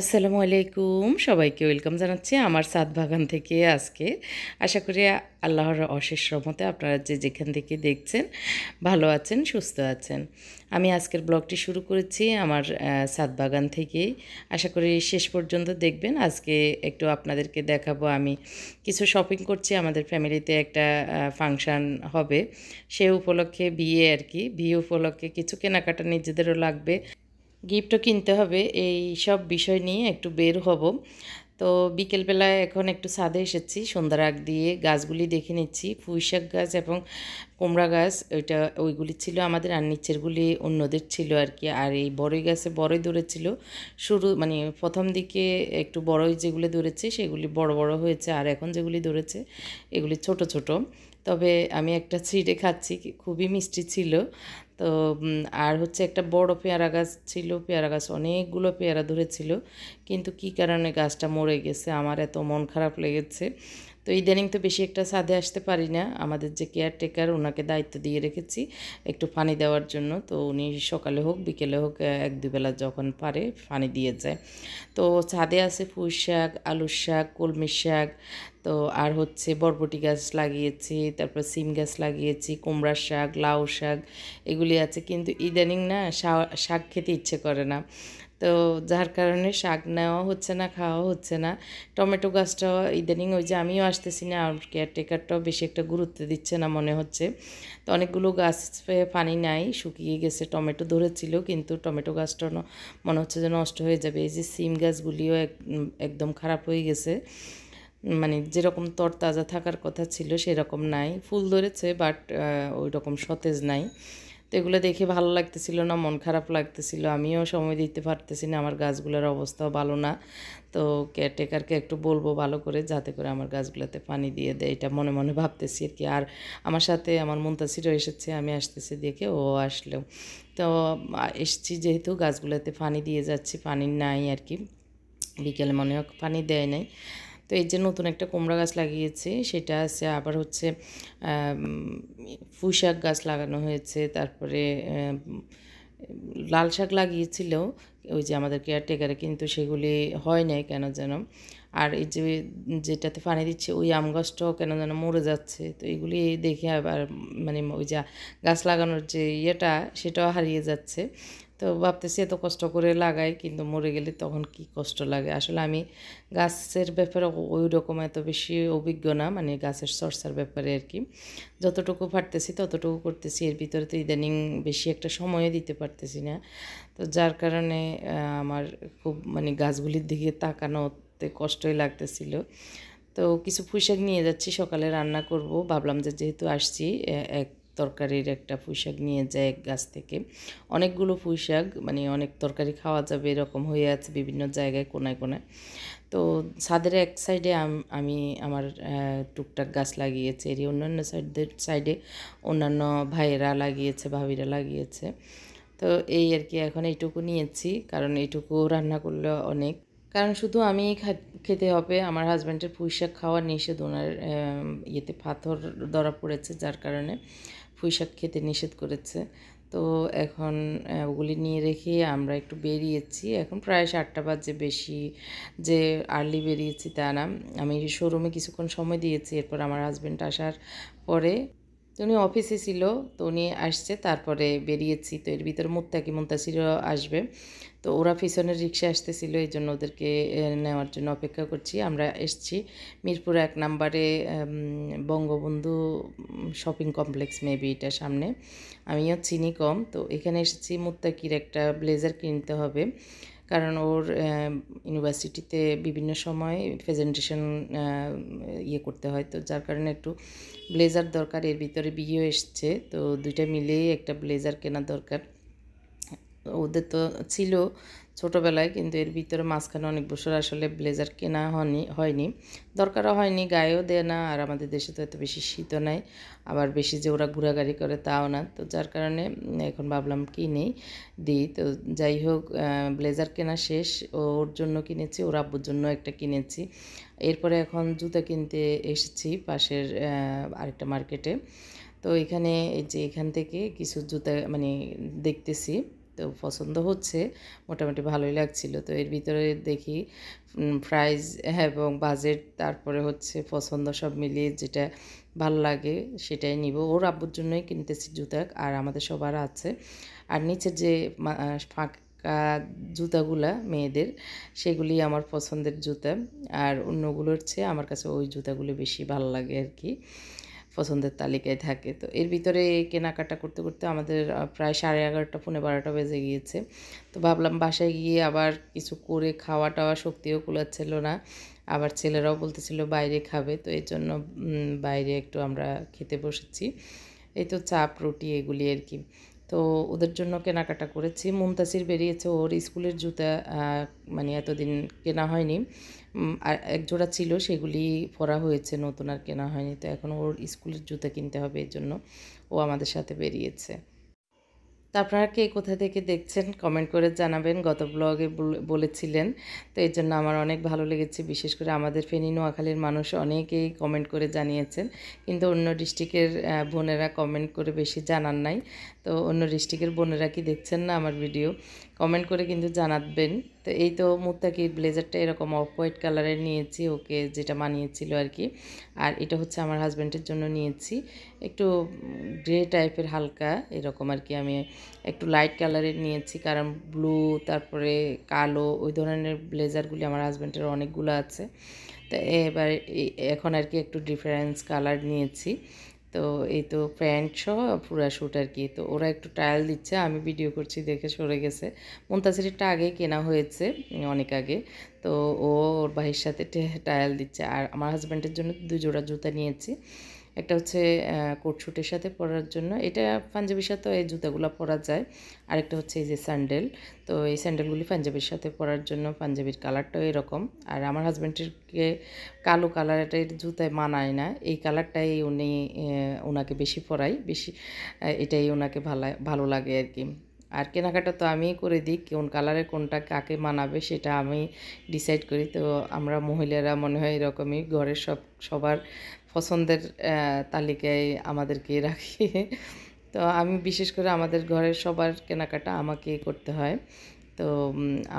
আসসালামু আলাইকুম সবাইকে ওয়েলকাম জানাচ্ছি আমার সাত বাগান থেকে আজকে আশা করি আল্লাহর অশেষ রমতে আপনারা যে যেখান থেকে দেখছেন ভালো আছেন সুস্থ আছেন আমি আজকের ব্লগটি শুরু করেছি আমার সাত বাগান থেকেই আশা করি শেষ পর্যন্ত দেখবেন আজকে একটু আপনাদেরকে দেখাবো আমি কিছু শপিং করছি আমাদের ফ্যামিলিতে একটা ফাংশান হবে সে উপলক্ষে বিয়ে আর কি বিয়ে উপলক্ষে কিছু কেনাকাটা নিজেদেরও লাগবে গিফটও কিনতে হবে এই সব বিষয় নিয়ে একটু বের হব তো বিকেলবেলায় এখন একটু ছাদে এসেছি সন্ধ্যার আগ দিয়ে গাছগুলি দেখে নিচ্ছি পুঁইশাক গাছ এবং কুমড়া গাছ ওইটা ওইগুলি ছিল আমাদের আর নিচেরগুলি অন্যদের ছিল আর কি আর এই বড়ই গাছে বড়ই ধরেছিল শুরু মানে প্রথম দিকে একটু বড়ই যেগুলি ধরেছে সেগুলি বড় বড় হয়েছে আর এখন যেগুলি ধরেছে এগুলি ছোট ছোট তবে আমি একটা ছিঁড়ে খাচ্ছি খুবই মিষ্টি ছিল তো আর হচ্ছে একটা বড় পেয়ারা গাছ ছিল পেয়ারা গাছ অনেকগুলো পেয়ারা ধরেছিল কিন্তু কি কারণে গাছটা মরে গেছে আমার এত মন খারাপ লেগেছে তো ইদানিং তো বেশি একটা ছাদে আসতে পারি না আমাদের যে কেয়ারটেকার ওনাকে দায়িত্ব দিয়ে রেখেছি একটু পানি দেওয়ার জন্য তো উনি সকালে হোক বিকেলে হোক এক দুবেলা যখন পারে পানি দিয়ে যায় তো ছাদে আছে পুঁই শাক আলুর শাক কলমির শাক তো আর হচ্ছে বরবটি গাছ লাগিয়েছি তারপর সিম গাছ লাগিয়েছি কুমড়ার শাক লাউ শাক এগুলি আছে কিন্তু ইদানিং না শাক খেতে ইচ্ছে করে না তো যার কারণে শাক নেওয়া হচ্ছে না খাওয়া হচ্ছে না টমেটো গাছটাও ইদানিং ওই যে আমিও আসতেছি না আর কেয়ারটেকারটাও বেশি একটা গুরুত্ব দিচ্ছে না মনে হচ্ছে তো অনেকগুলো গাছ পানি নাই শুকিয়ে গেছে টমেটো ধরেছিল কিন্তু টমেটো গাছটা মনে হচ্ছে যে নষ্ট হয়ে যাবে এই যে সিম গাছগুলিও একদম খারাপ হয়ে গেছে মানে যেরকম তরতাজা থাকার কথা ছিল সেরকম নাই ফুল ধরেছে বাট ওই রকম সতেজ নাই তো এগুলো দেখে ভালো লাগতেছিল না মন খারাপ লাগতেছিল আমিও সময় দিতে পারতেছি না আমার গাছগুলোর অবস্থাও ভালো না তো কেয়ারটেকারকে একটু বলবো ভালো করে যাতে করে আমার গাছগুলোতে পানি দিয়ে দেয় এটা মনে মনে ভাবতেছি আর কি আর আমার সাথে আমার মন্তাসিরও এসেছে আমি আসতেছি দেখে ও আসলেও তো এসছি যেহেতু গাছগুলোতে পানি দিয়ে যাচ্ছি পানি নাই আর কি বিকেলে মনে হোক পানি দেয় নাই তো এর যে নতুন একটা কুমড়া গাছ লাগিয়েছি সেটা আছে আবার হচ্ছে শাক গাছ লাগানো হয়েছে তারপরে লাল শাক লাগিয়েছিল ওই যে আমাদের কেয়ারটেকারে কিন্তু সেগুলি হয় নাই কেন যেন আর এই যে যেটাতে পানি দিচ্ছে ওই আম গাছটাও কেন যেন মরে যাচ্ছে তো এগুলি দেখে আবার মানে ওই যা গাছ লাগানোর যে ইয়েটা সেটাও হারিয়ে যাচ্ছে তো ভাবতেছি এত কষ্ট করে লাগাই কিন্তু মরে গেলে তখন কি কষ্ট লাগে আসলে আমি গাছের ব্যাপারে ওই রকম এত বেশি অভিজ্ঞ না মানে গাছের চর্চার ব্যাপারে আর কি যতটুকু পারতেছি ততটুকু করতেছি এর ভিতরে তো ইদানিং বেশি একটা সময়ও দিতে পারতেছি না তো যার কারণে আমার খুব মানে গাছগুলির দিকে তাকানো করতে কষ্টই লাগতেছিল তো কিছু পুঁইশাক নিয়ে যাচ্ছি সকালে রান্না করব ভাবলাম যে যেহেতু আসছি এক তরকারির একটা পুঁইশাক নিয়ে যায় এক গাছ থেকে অনেকগুলো পুঁইশাক মানে অনেক তরকারি খাওয়া যাবে এরকম হয়ে আছে বিভিন্ন জায়গায় কোনায় কোনায় তো ছাদের এক সাইডে আমি আমার টুকটাক গাছ লাগিয়েছে এর অন্যান্য সাইডের সাইডে অন্যান্য ভাইয়েরা লাগিয়েছে ভাবিরা লাগিয়েছে তো এই আর কি এখন এইটুকু নিয়েছি কারণ এইটুকু রান্না করলে অনেক কারণ শুধু আমি খেতে হবে আমার হাজব্যান্ডের পুঁইশাক শাক নিষেধ ওনার ইয়েতে পাথর ধরা পড়েছে যার কারণে পুঁইশাক শাক খেতে নিষেধ করেছে তো এখন ওগুলি নিয়ে রেখে আমরা একটু বেরিয়েছি এখন প্রায় সাতটা বাজে বেশি যে আর্লি বেরিয়েছি তা না আমি শোরুমে কিছুক্ষণ সময় দিয়েছি এরপর আমার হাজব্যান্ড আসার পরে তো উনি অফিসে ছিল তো উনি আসছে তারপরে বেরিয়েছি তো এর ভিতরে মুত্তাকি মুন্তাসিরও আসবে তো ওরা পিছনের রিক্সা আসতেছিল এই জন্য ওদেরকে নেওয়ার জন্য অপেক্ষা করছি আমরা এসছি মিরপুর এক নাম্বারে বঙ্গবন্ধু শপিং কমপ্লেক্স মেবি এটা সামনে আমিও চিনি কম তো এখানে এসেছি মুত্তাকির একটা ব্লেজার কিনতে হবে কারণ ওর ইউনিভার্সিটিতে বিভিন্ন সময় প্রেজেন্টেশন ইয়ে করতে হয় তো যার কারণে একটু ব্লেজার দরকার এর ভিতরে বিয়েও এসছে তো দুইটা মিলেই একটা ব্লেজার কেনা দরকার ওদের তো ছিল ছোটোবেলায় কিন্তু এর ভিতরে মাঝখানে অনেক বছর আসলে ব্লেজার কেনা হয়নি হয়নি দরকারও হয়নি গায়েও দেয় না আর আমাদের দেশে তো এত বেশি শীতও নাই আবার বেশি যে ওরা ঘোরাঘুরি করে তাও না তো যার কারণে এখন ভাবলাম কিনেই দিই তো যাই হোক ব্লেজার কেনা শেষ ওর জন্য কিনেছি ওর আব্বুর জন্য একটা কিনেছি এরপরে এখন জুতা কিনতে এসেছি পাশের আরেকটা মার্কেটে তো এখানে এই যে এখান থেকে কিছু জুতা মানে দেখতেছি তো পছন্দ হচ্ছে মোটামুটি ভালোই লাগছিল তো এর ভিতরে দেখি প্রাইস এবং বাজেট তারপরে হচ্ছে পছন্দ সব মিলিয়ে যেটা ভালো লাগে সেটাই নিব ওর আব্বুর জন্যই কিনতেছি জুতা আর আমাদের সবার আছে আর নিচে যে ফাঁক জুতাগুলা মেয়েদের সেগুলি আমার পছন্দের জুতা আর অন্যগুলোর চেয়ে আমার কাছে ওই জুতাগুলো বেশি ভালো লাগে আর কি পছন্দের তালিকায় থাকে তো এর ভিতরে কেনাকাটা করতে করতে আমাদের প্রায় সাড়ে এগারোটা পনেরো বারোটা বেজে গিয়েছে তো ভাবলাম বাসায় গিয়ে আবার কিছু করে খাওয়া টাওয়া শক্তিও কুলাচ্ছিল না আবার ছেলেরাও বলতেছিল বাইরে খাবে তো এর জন্য বাইরে একটু আমরা খেতে বসেছি এই তো চাপ রুটি এগুলি আর কি তো ওদের জন্য কেনাকাটা করেছি মুমতাসির বেরিয়েছে ওর স্কুলের জুতা মানে এতদিন কেনা হয়নি আর এক জোড়া ছিল সেগুলি পরা হয়েছে নতুন আর কেনা হয়নি তো এখন ওর স্কুলের জুতা কিনতে হবে এর জন্য ও আমাদের সাথে বেরিয়েছে আপনারা কে কোথা থেকে দেখছেন কমেন্ট করে জানাবেন গত ব্লগে বলেছিলেন তো এর জন্য আমার অনেক ভালো লেগেছে বিশেষ করে আমাদের ফেনী নোয়াখালীর মানুষ অনেকেই কমেন্ট করে জানিয়েছেন কিন্তু অন্য ডিস্ট্রিক্টের বোনেরা কমেন্ট করে বেশি জানান নাই তো অন্য ডিস্ট্রিক্টের বোনেরা কি দেখছেন না আমার ভিডিও কমেন্ট করে কিন্তু জানাতবেন তো এই তো মুত্তাকির ব্লেজারটা এরকম অফ হোয়াইট কালারের নিয়েছি ওকে যেটা মানিয়েছিল আর কি আর এটা হচ্ছে আমার হাজব্যান্ডের জন্য নিয়েছি একটু গ্রে টাইপের হালকা এরকম আর কি আমি একটু লাইট কালারের নিয়েছি কারণ ব্লু তারপরে কালো ওই ধরনের ব্লেজারগুলি আমার হাজব্যান্ডের অনেকগুলো আছে তো এবার এখন আর কি একটু ডিফারেন্স কালার নিয়েছি তো এই তো প্যান্ট সহ পুরা শ্যুট আর কি তো ওরা একটু ট্রায়াল দিচ্ছে আমি ভিডিও করছি দেখে সরে গেছে একটা আগে কেনা হয়েছে অনেক আগে তো ও ওর ভাইয়ের সাথে ট্রায়াল দিচ্ছে আর আমার হাজব্যান্ডের জন্য দুজোড়া জুতা নিয়েছি একটা হচ্ছে কোটশুটের সাথে পরার জন্য এটা পাঞ্জাবির সাথে এই জুতাগুলো পরা যায় আরেকটা হচ্ছে এই যে স্যান্ডেল তো এই স্যান্ডেলগুলি পাঞ্জাবির সাথে পরার জন্য পাঞ্জাবির কালারটাও এরকম আর আমার হাজব্যান্ডেরকে কালো কালারের জুতায় মানায় না এই কালারটাই উনি ওনাকে বেশি পরাই বেশি এটাই ওনাকে ভালো ভালো লাগে আর কি আর কেনাকাটা তো আমি করে দিই কোন কালারে কোনটা কাকে মানাবে সেটা আমি ডিসাইড করি তো আমরা মহিলারা মনে হয় এরকমই ঘরের সব সবার পছন্দের তালিকায় আমাদেরকে রাখি তো আমি বিশেষ করে আমাদের ঘরের সবার কেনাকাটা আমাকে করতে হয় তো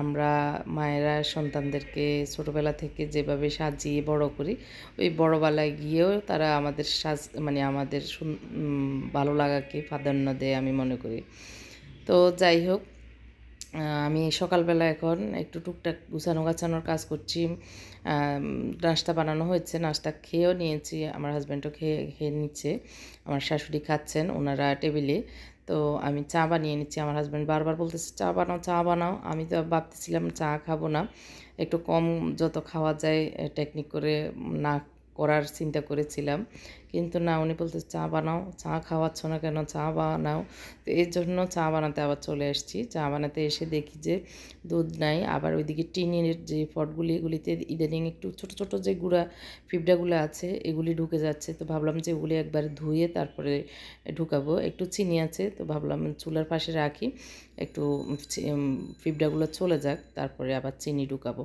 আমরা মায়েরা সন্তানদেরকে ছোটোবেলা থেকে যেভাবে সাজিয়ে বড় করি ওই বড়বেলায় গিয়েও তারা আমাদের সাজ মানে আমাদের ভালো লাগাকে প্রাধান্য দেয় আমি মনে করি তো যাই হোক আমি সকালবেলা এখন একটু টুকটাক গুছানো গাছানোর কাজ করছি নাস্তা বানানো হয়েছে নাস্তা খেয়েও নিয়েছি আমার হাজব্যান্ডও খেয়ে খেয়ে নিচ্ছে আমার শাশুড়ি খাচ্ছেন ওনারা টেবিলে তো আমি চা বানিয়ে নিচ্ছি আমার হাজব্যান্ড বারবার বলতেছে চা বানাও চা বানাও আমি তো ভাবতেছিলাম চা খাবো না একটু কম যত খাওয়া যায় টেকনিক করে না করার চিন্তা করেছিলাম কিন্তু না উনি বলতে চা বানাও চা খাওয়াচ্ছ না কেন চা বানাও তো এর জন্য চা বানাতে আবার চলে আসছি চা বানাতে এসে দেখি যে দুধ নাই আবার ওইদিকে টিনের যে ফটগুলি এগুলিতে ইদানিং একটু ছোট ছোট যে গুঁড়া ফিবড়াগুলো আছে এগুলি ঢুকে যাচ্ছে তো ভাবলাম যে ওগুলি একবার ধুয়ে তারপরে ঢুকাবো একটু চিনি আছে তো ভাবলাম চুলার পাশে রাখি একটু ফিবড়াগুলো চলে যাক তারপরে আবার চিনি ঢুকাবো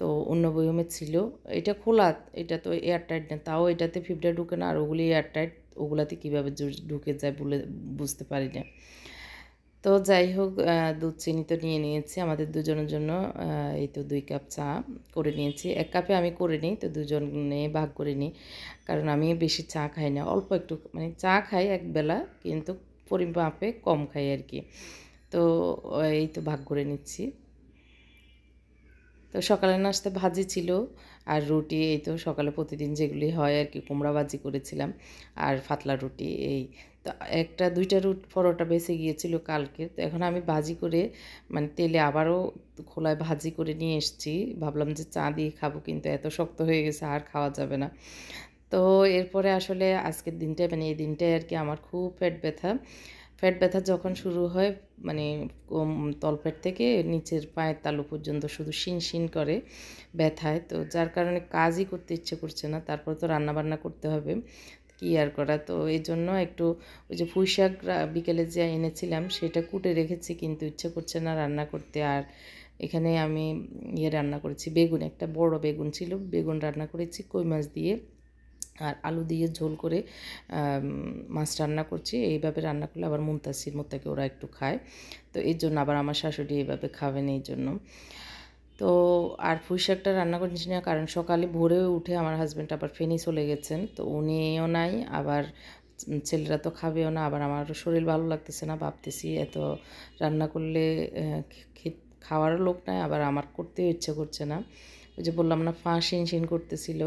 তো অন্য বয়মে ছিল এটা খোলা এটা তো এয়ারটাইট না তাও এটাতে ফিফটা ঢুকে না আর ওগুলি এয়ারটাইট ওগুলাতে কীভাবে ঢুকে যায় বলে বুঝতে পারি না তো যাই হোক দুধ চিনি তো নিয়ে নিয়েছি আমাদের দুজনের জন্য এই তো দুই কাপ চা করে নিয়েছি এক কাপে আমি করে নিই তো দুজনে ভাগ করে নিই কারণ আমি বেশি চা খাই না অল্প একটু মানে চা খাই একবেলা কিন্তু পরিমাপে কম খাই আর কি তো এই তো ভাগ করে নিচ্ছি তো সকালের নাস্তা ভাজি ছিল আর রুটি এই তো সকালে প্রতিদিন যেগুলি হয় আর কি কুমড়া ভাজি করেছিলাম আর ফাতলা রুটি এই তো একটা দুইটা রুট পরোটা বেঁচে গিয়েছিল কালকে তো এখন আমি ভাজি করে মানে তেলে আবারও খোলায় ভাজি করে নিয়ে এসেছি ভাবলাম যে চা দিয়ে খাবো কিন্তু এত শক্ত হয়ে গেছে আর খাওয়া যাবে না তো এরপরে আসলে আজকের দিনটায় মানে এই দিনটায় আর কি আমার খুব পেট ব্যথা ফ্যাট ব্যথা যখন শুরু হয় মানে তলপেট থেকে নিচের পায়ের তালু পর্যন্ত শুধু শিন শিন করে ব্যথায় তো যার কারণে কাজই করতে ইচ্ছে করছে না তারপর তো রান্নাবান্না করতে হবে কি আর করা তো এই জন্য একটু ওই যে পুঁই শাক বিকেলে যে এনেছিলাম সেটা কুটে রেখেছি কিন্তু ইচ্ছে করছে না রান্না করতে আর এখানে আমি ইয়ে রান্না করেছি বেগুন একটা বড় বেগুন ছিল বেগুন রান্না করেছি কই মাছ দিয়ে আর আলু দিয়ে ঝোল করে মাছ রান্না করছি এইভাবে রান্না করলে আবার মুমতাসির মোত্তাকে ওরা একটু খায় তো এর জন্য আবার আমার শাশুড়ি এইভাবে খাবেন এই জন্য তো আর পুঁই শাকটা রান্না করছি না কারণ সকালে ভোরে উঠে আমার হাজব্যান্ড আবার ফেনি চলে গেছেন তো উনিও নাই আবার ছেলেরা তো খাবেও না আবার আমার শরীর ভালো লাগতেছে না ভাবতেছি এত রান্না করলে খাওয়ারও লোক নাই আবার আমার করতেও ইচ্ছে করছে না ওই যে বললাম না ফা শিন শিন করতেছিল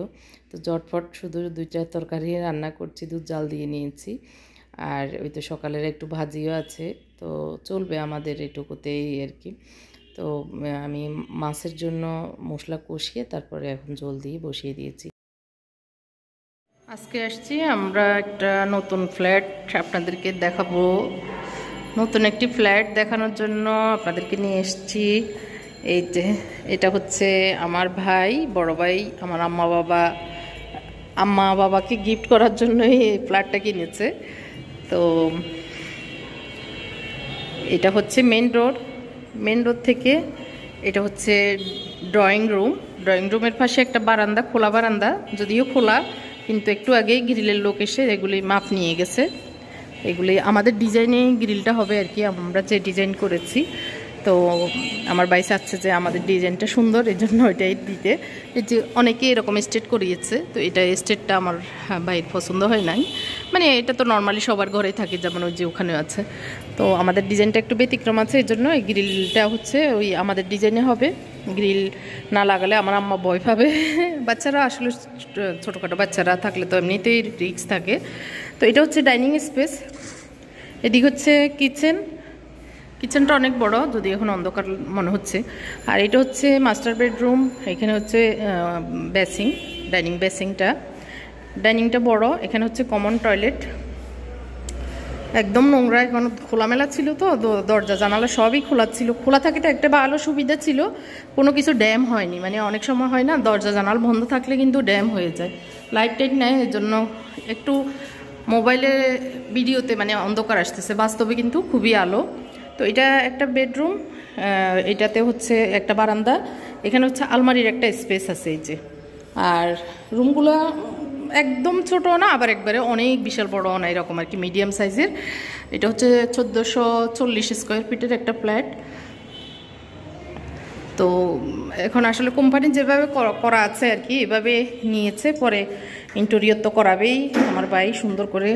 তো জটফট শুধু দুইটা তরকারি রান্না করছি দুধ জাল দিয়ে নিয়েছি আর ওই তো সকালের একটু ভাজিও আছে তো চলবে আমাদের এটুকুতেই আর কি তো আমি মাছের জন্য মশলা কষিয়ে তারপরে এখন জল দিয়ে বসিয়ে দিয়েছি আজকে আসছি আমরা একটা নতুন ফ্ল্যাট আপনাদেরকে দেখাবো নতুন একটি ফ্ল্যাট দেখানোর জন্য আপনাদেরকে নিয়ে এসছি এই যে এটা হচ্ছে আমার ভাই বড় ভাই আমার আম্মা বাবা আম্মা বাবাকে গিফট করার জন্যই এই ফ্ল্যাটটা কিনেছে তো এটা হচ্ছে মেন রোড মেন রোড থেকে এটা হচ্ছে ড্রয়িং রুম ড্রয়িং রুমের পাশে একটা বারান্দা খোলা বারান্দা যদিও খোলা কিন্তু একটু আগেই গ্রিলের লোক এসে এগুলি মাপ নিয়ে গেছে এগুলি আমাদের ডিজাইনে গ্রিলটা হবে আর কি আমরা যে ডিজাইন করেছি তো আমার বাইসে আছে যে আমাদের ডিজাইনটা সুন্দর এই জন্য ওইটাই দিতে এই যে অনেকে এরকম স্টেট করিয়েছে তো এটা স্টেটটা আমার বাইর হ্যাঁ, পছন্দ হয় নাই মানে এটা তো নর্মালি সবার ঘরেই থাকে যেমন ওই যে ওখানে আছে তো আমাদের ডিজাইনটা একটু ব্যতিক্রম আছে এই জন্য এই গ্রিলটা হচ্ছে ওই আমাদের ডিজাইনে হবে গ্রিল না লাগালে আমার আম্মা ভয় পাবে বাচ্চারা আসলে ছোটোখাটো বাচ্চারা থাকলে তো এমনিতেই রিক্স থাকে তো এটা হচ্ছে ডাইনিং স্পেস এদিক হচ্ছে কিচেন কিচেনটা অনেক বড় যদি এখন অন্ধকার মনে হচ্ছে আর এটা হচ্ছে মাস্টার বেডরুম এখানে হচ্ছে বেসিং ডাইনিং বেসিংটা ডাইনিংটা বড় এখানে হচ্ছে কমন টয়লেট একদম নোংরা এখন খোলামেলা ছিল তো দরজা জানালা সবই খোলা ছিল খোলা তো একটা ভালো সুবিধা ছিল কোনো কিছু ড্যাম হয়নি মানে অনেক সময় হয় না দরজা জানাল বন্ধ থাকলে কিন্তু ড্যাম হয়ে যায় লাইট টাইট নেয় এর জন্য একটু মোবাইলে ভিডিওতে মানে অন্ধকার আসতেছে বাস্তবে কিন্তু খুবই আলো তো এটা একটা বেডরুম এটাতে হচ্ছে একটা বারান্দা এখানে হচ্ছে আলমারির একটা স্পেস আছে এই যে আর রুমগুলো একদম ছোট না আবার একবারে অনেক বিশাল বড় না এরকম আর কি মিডিয়াম সাইজের এটা হচ্ছে চোদ্দোশো চল্লিশ স্কোয়ার ফিটের একটা ফ্ল্যাট তো এখন আসলে কোম্পানি যেভাবে করা আছে আর কি এভাবে নিয়েছে পরে ইন্টেরিয়র তো করাবেই আমার বাই সুন্দর করে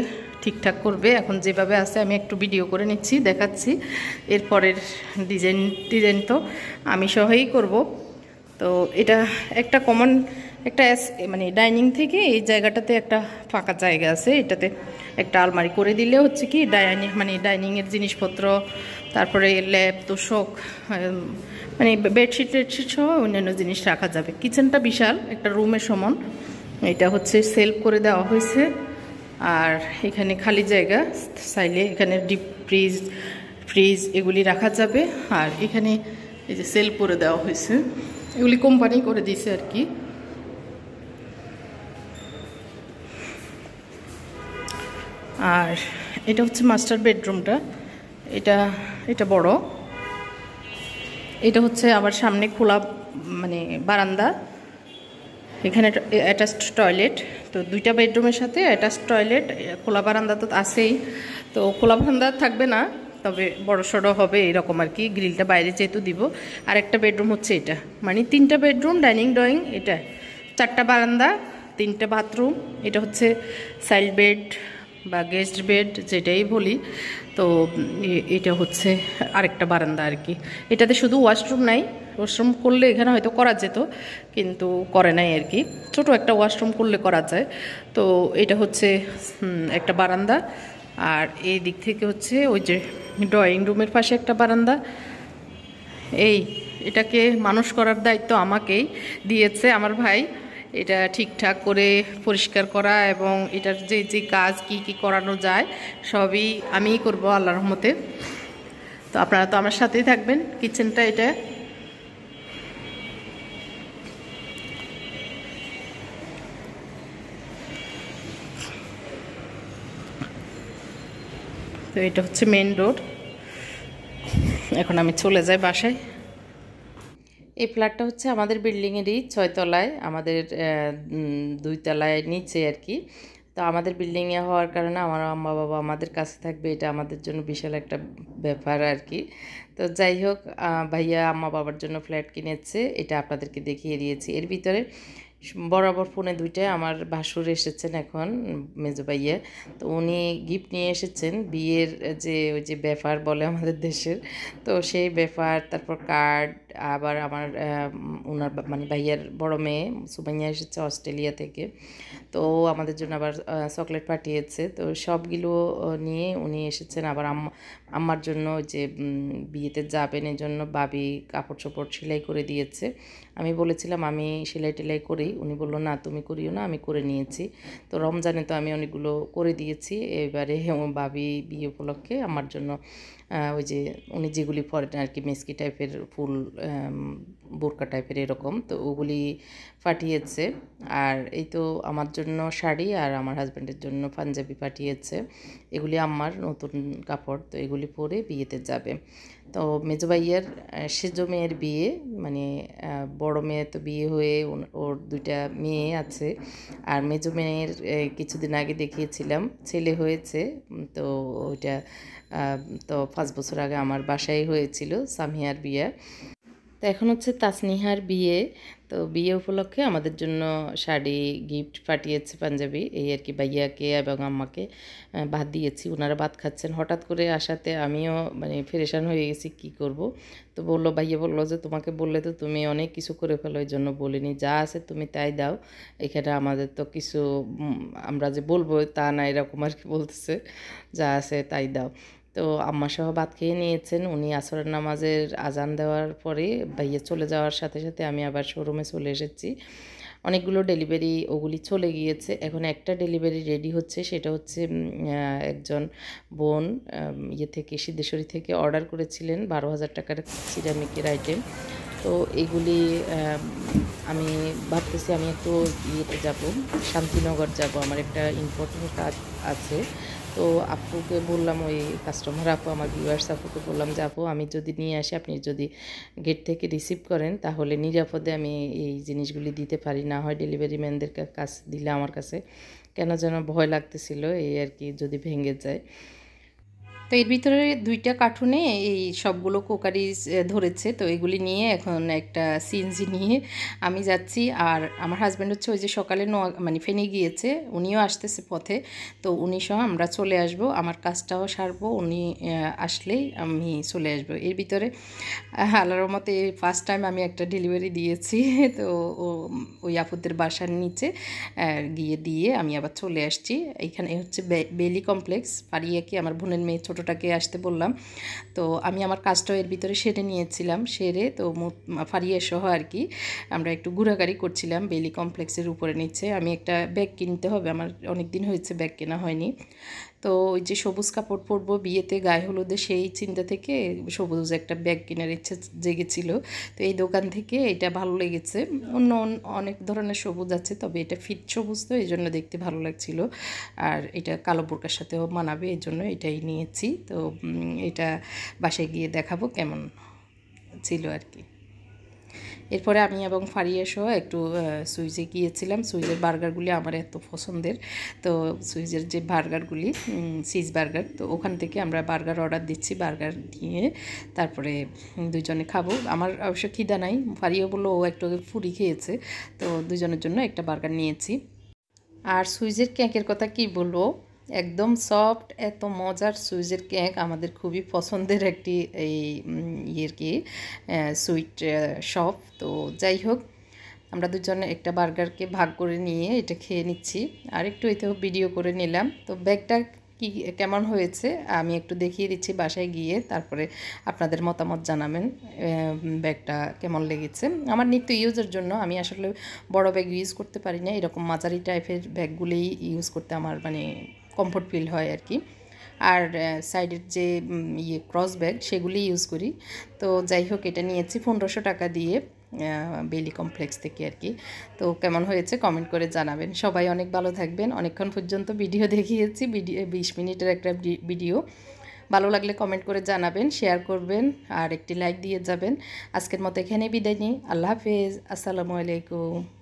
ঠিকঠাক করবে এখন যেভাবে আছে আমি একটু ভিডিও করে নিচ্ছি দেখাচ্ছি এরপরের ডিজাইন ডিজাইন তো আমি সহই করব তো এটা একটা কমন একটা মানে ডাইনিং থেকে এই জায়গাটাতে একটা ফাঁকা জায়গা আছে এটাতে একটা আলমারি করে দিলে হচ্ছে কি ডাইনিং মানে ডাইনিংয়ের জিনিসপত্র তারপরে ল্যাব তোষক মানে বেডশিট টেডশিট সহ অন্যান্য জিনিস রাখা যাবে কিচেনটা বিশাল একটা রুমের সমান এটা হচ্ছে সেলফ করে দেওয়া হয়েছে আর এখানে খালি জায়গা চাইলে এখানে ডিপ ফ্রিজ ফ্রিজ এগুলি রাখা যাবে আর এখানে এই যে সেল করে দেওয়া হয়েছে এগুলি কোম্পানি করে দিয়েছে আর কি আর এটা হচ্ছে মাস্টার বেডরুমটা এটা এটা বড় এটা হচ্ছে আবার সামনে খোলা মানে বারান্দা এখানে অ্যাটাচড টয়লেট তো দুইটা বেডরুমের সাথে অ্যাটাচড টয়লেট খোলা বারান্দা তো আছেই তো খোলা বারান্দা থাকবে না তবে বড় সড়ো হবে এরকম আর কি গ্রিলটা বাইরে যেহেতু দিব আর একটা বেডরুম হচ্ছে এটা মানে তিনটা বেডরুম ডাইনিং ড্রয়িং এটা চারটা বারান্দা তিনটা বাথরুম এটা হচ্ছে সাইড বেড বা গেস্ট বেড যেটাই বলি তো এটা হচ্ছে আরেকটা বারান্দা আর কি এটাতে শুধু ওয়াশরুম নাই ওয়াশরুম করলে এখানে হয়তো করা যেত কিন্তু করে নাই আর কি ছোট একটা ওয়াশরুম করলে করা যায় তো এটা হচ্ছে একটা বারান্দা আর এই দিক থেকে হচ্ছে ওই যে ড্রয়িং রুমের পাশে একটা বারান্দা এই এটাকে মানুষ করার দায়িত্ব আমাকেই দিয়েছে আমার ভাই এটা ঠিকঠাক করে পরিষ্কার করা এবং এটার যে যে কাজ কি কি করানো যায় সবই আমিই করব আল্লাহ রহমতে তো আপনারা তো আমার সাথেই থাকবেন কিচেনটা এটা তো এটা হচ্ছে মেন রোড এখন আমি চলে যাই বাসায় এই ফ্ল্যাটটা হচ্ছে আমাদের বিল্ডিংয়েরই ছয়তলায় আমাদের দুই তলায় নিচে আর কি তো আমাদের বিল্ডিংয়ে হওয়ার কারণে আমার আম্মা বাবা আমাদের কাছে থাকবে এটা আমাদের জন্য বিশাল একটা ব্যাপার আর কি তো যাই হোক ভাইয়া আম্মা বাবার জন্য ফ্ল্যাট কিনেছে এটা আপনাদেরকে দেখিয়ে দিয়েছি এর ভিতরে বরাবর ফোনে দুইটায় আমার ভাসুর এসেছেন এখন মেজো ভাইয়া তো উনি গিফট নিয়ে এসেছেন বিয়ের যে ওই যে ব্যাপার বলে আমাদের দেশের তো সেই ব্যাপার তারপর কার্ড আবার আমার ওনার মানে ভাইয়ার বড় মেয়ে সুমাইয়া এসেছে অস্ট্রেলিয়া থেকে তো আমাদের জন্য আবার চকলেট পাঠিয়েছে তো সবগুলো নিয়ে উনি এসেছেন আবার আমার জন্য যে বিয়েতে যাবেন জন্য বাবি কাপড় চোপড় সেলাই করে দিয়েছে আমি বলেছিলাম আমি সেলাই টেলাই করি উনি বললো না তুমি করিও না আমি করে নিয়েছি তো রমজানে তো আমি অনেকগুলো করে দিয়েছি এবারে বাবি বিয়ে উপলক্ষে আমার জন্য ওই যে উনি যেগুলি পরেন আর কি মেসকি টাইপের ফুল বোরকা টাইপের এরকম তো ওগুলি পাঠিয়েছে আর এই তো আমার জন্য শাড়ি আর আমার হাজব্যান্ডের জন্য পাঞ্জাবি পাঠিয়েছে এগুলি আমার নতুন কাপড় তো এগুলি পরে বিয়েতে যাবে তো মেজো ভাইয়ের সেজো মেয়ের বিয়ে মানে বড় মেয়ে তো বিয়ে হয়ে ওর দুইটা মেয়ে আছে আর মেজো মেয়ের কিছুদিন আগে দেখিয়েছিলাম ছেলে হয়েছে তো ওইটা তো পাঁচ বছর আগে আমার বাসায় হয়েছিল সামিয়ার বিয়ে তো এখন হচ্ছে তাসনিহার বিয়ে তো বিয়ে উপলক্ষে আমাদের জন্য শাড়ি গিফট পাঠিয়েছে পাঞ্জাবি এই আর কি ভাইয়াকে এবং আম্মাকে ভাত দিয়েছি ওনারা ভাত খাচ্ছেন হঠাৎ করে আসাতে আমিও মানে ফেরেশান হয়ে গেছি কি করব তো বললো ভাইয়া বললো যে তোমাকে বললে তো তুমি অনেক কিছু করে ফেলো এই জন্য বলিনি যা আছে তুমি তাই দাও এখানে আমাদের তো কিছু আমরা যে বলবো তা না এরকম আর কি বলতেছে যা আছে তাই দাও তো আম্মা সহ ভাত খেয়ে নিয়েছেন উনি আসরের নামাজের আজান দেওয়ার পরে ভাইয়া চলে যাওয়ার সাথে সাথে আমি আবার শোরুমে চলে এসেছি অনেকগুলো ডেলিভারি ওগুলি চলে গিয়েছে এখন একটা ডেলিভারি রেডি হচ্ছে সেটা হচ্ছে একজন বোন ইয়ে থেকে সিদ্ধেশ্বরী থেকে অর্ডার করেছিলেন বারো হাজার টাকার সিরামিকের আইটেম তো এগুলি আমি ভাবতেছি আমি একটু ইয়েতে যাব শান্তিনগর যাব আমার একটা ইম্পর্টেন্ট কাজ আছে তো আপুকে বললাম ওই কাস্টমার আপু আমার ভিউয়ার্স আপুকে বললাম যে আপু আমি যদি নিয়ে আসি আপনি যদি গেট থেকে রিসিভ করেন তাহলে নিরাপদে আমি এই জিনিসগুলি দিতে পারি না হয় ডেলিভারি ম্যানদের কাছে দিলে আমার কাছে কেন যেন ভয় লাগতেছিল এই আর কি যদি ভেঙে যায় তো এর ভিতরে দুইটা কার্টুনে এই সবগুলো কোকারি ধরেছে তো এগুলি নিয়ে এখন একটা সিএনজি নিয়ে আমি যাচ্ছি আর আমার হাজব্যান্ড হচ্ছে ওই যে সকালে নোয়া মানে ফেনে গিয়েছে উনিও আসতেছে পথে তো উনি সহ আমরা চলে আসব আমার কাজটাও সারবো উনি আসলেই আমি চলে আসব এর ভিতরে আল্লাহর মতে ফার্স্ট টাইম আমি একটা ডেলিভারি দিয়েছি তো ওই আপুদের বাসার নিচে গিয়ে দিয়ে আমি আবার চলে আসছি এইখানে হচ্ছে বেলি কমপ্লেক্স পারিয়া কি আমার বোনের মেয়ে ছোট ছোটোটাকে আসতে বললাম তো আমি আমার কাজটাও এর ভিতরে সেরে নিয়েছিলাম সেরে তো ফারিয়ে সহ আর কি আমরা একটু ঘোরাঘুরি করছিলাম বেলি কমপ্লেক্সের উপরে নিচ্ছে আমি একটা ব্যাগ কিনতে হবে আমার অনেক দিন হয়েছে ব্যাগ কেনা হয়নি তো ওই যে সবুজ কাপড় পরবো বিয়েতে গায়ে হলুদে সেই চিন্তা থেকে সবুজ একটা ব্যাগ কেনার ইচ্ছে জেগেছিল তো এই দোকান থেকে এটা ভালো লেগেছে অন্য অনেক ধরনের সবুজ আছে তবে এটা ফিট সবুজ তো এই জন্য দেখতে ভালো লাগছিল আর এটা কালো বোরকার সাথেও মানাবে এই জন্য এটাই নিয়েছি তো এটা বাসায় গিয়ে দেখাবো কেমন ছিল আর কি এরপরে আমি এবং ফারিয়া সহ একটু সুইজে গিয়েছিলাম সুইজের বার্গারগুলি আমার এত পছন্দের তো সুইজের যে বার্গারগুলি সিজ বার্গার তো ওখান থেকে আমরা বার্গার অর্ডার দিচ্ছি বার্গার নিয়ে তারপরে দুজনে খাবো আমার অবশ্য খিদা নাই ফারিয়া বললো ও একটু ফুরি খেয়েছে তো দুজনের জন্য একটা বার্গার নিয়েছি আর সুইজের কেকের কথা কি বলবো একদম সফট এত মজার সুইজের কেক আমাদের খুবই পছন্দের একটি এই ইয়ের কি সুইট শপ তো যাই হোক আমরা দুজনে একটা বার্গারকে ভাগ করে নিয়ে এটা খেয়ে নিচ্ছি আর একটু এতেও ভিডিও করে নিলাম তো ব্যাগটা কি কেমন হয়েছে আমি একটু দেখিয়ে দিচ্ছি বাসায় গিয়ে তারপরে আপনাদের মতামত জানাবেন ব্যাগটা কেমন লেগেছে আমার নিত্য ইউজের জন্য আমি আসলে বড় ব্যাগ ইউজ করতে পারি না এরকম মাঝারি টাইপের ব্যাগগুলোই ইউজ করতে আমার মানে কমফোর্ট ফিল হয় আর কি আর সাইডের যে ইয়ে ক্রস ব্যাগ সেগুলি ইউজ করি তো যাই হোক এটা নিয়েছি পনেরোশো টাকা দিয়ে বেলি কমপ্লেক্স থেকে আর কি তো কেমন হয়েছে কমেন্ট করে জানাবেন সবাই অনেক ভালো থাকবেন অনেকক্ষণ পর্যন্ত ভিডিও দেখিয়েছি ভিডিও বিশ মিনিটের একটা ভিডিও ভালো লাগলে কমেন্ট করে জানাবেন শেয়ার করবেন আর একটি লাইক দিয়ে যাবেন আজকের মতো এখানে বিদায় নিই আল্লাহ হাফেজ আসসালামু আলাইকুম